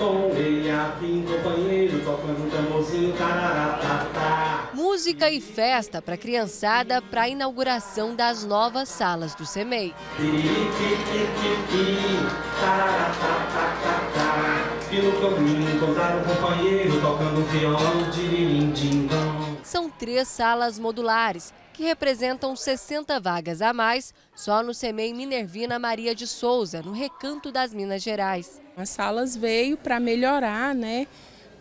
com companheiro, tocando Música e festa para criançada para a inauguração das novas salas do SEMEI. E no caminho encontraram um companheiro tocando violão de três salas modulares, que representam 60 vagas a mais só no SEMEI Minervina Maria de Souza, no Recanto das Minas Gerais. As salas veio para melhorar, né?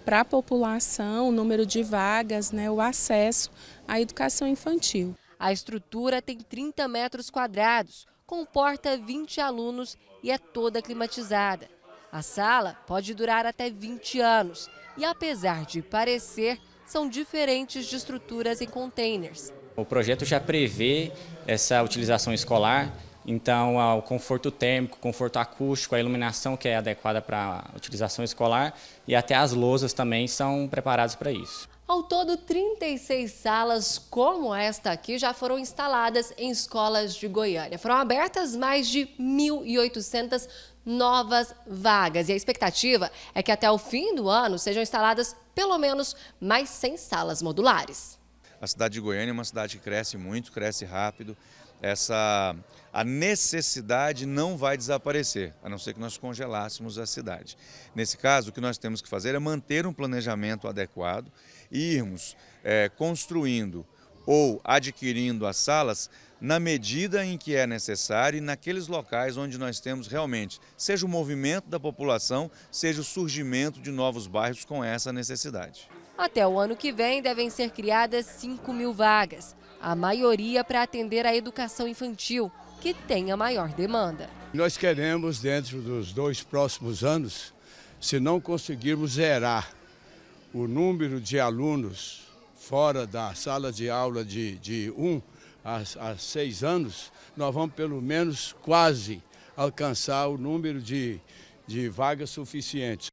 Para a população, o número de vagas, né, o acesso à educação infantil. A estrutura tem 30 metros quadrados, comporta 20 alunos e é toda climatizada. A sala pode durar até 20 anos e, apesar de parecer, são diferentes de estruturas em containers. O projeto já prevê essa utilização escolar, então ah, o conforto térmico, conforto acústico, a iluminação que é adequada para a utilização escolar e até as lousas também são preparadas para isso. Ao todo, 36 salas como esta aqui já foram instaladas em escolas de Goiânia. Foram abertas mais de 1.800 novas vagas. E a expectativa é que até o fim do ano sejam instaladas pelo menos mais 100 salas modulares. A cidade de Goiânia é uma cidade que cresce muito, cresce rápido. Essa a necessidade não vai desaparecer, a não ser que nós congelássemos a cidade. Nesse caso, o que nós temos que fazer é manter um planejamento adequado e irmos é, construindo ou adquirindo as salas na medida em que é necessário e naqueles locais onde nós temos realmente, seja o movimento da população, seja o surgimento de novos bairros com essa necessidade. Até o ano que vem devem ser criadas 5 mil vagas, a maioria para atender a educação infantil, que tem a maior demanda. Nós queremos, dentro dos dois próximos anos, se não conseguirmos zerar o número de alunos fora da sala de aula de, de 1 um a, a 6 anos, nós vamos pelo menos quase alcançar o número de, de vagas suficientes.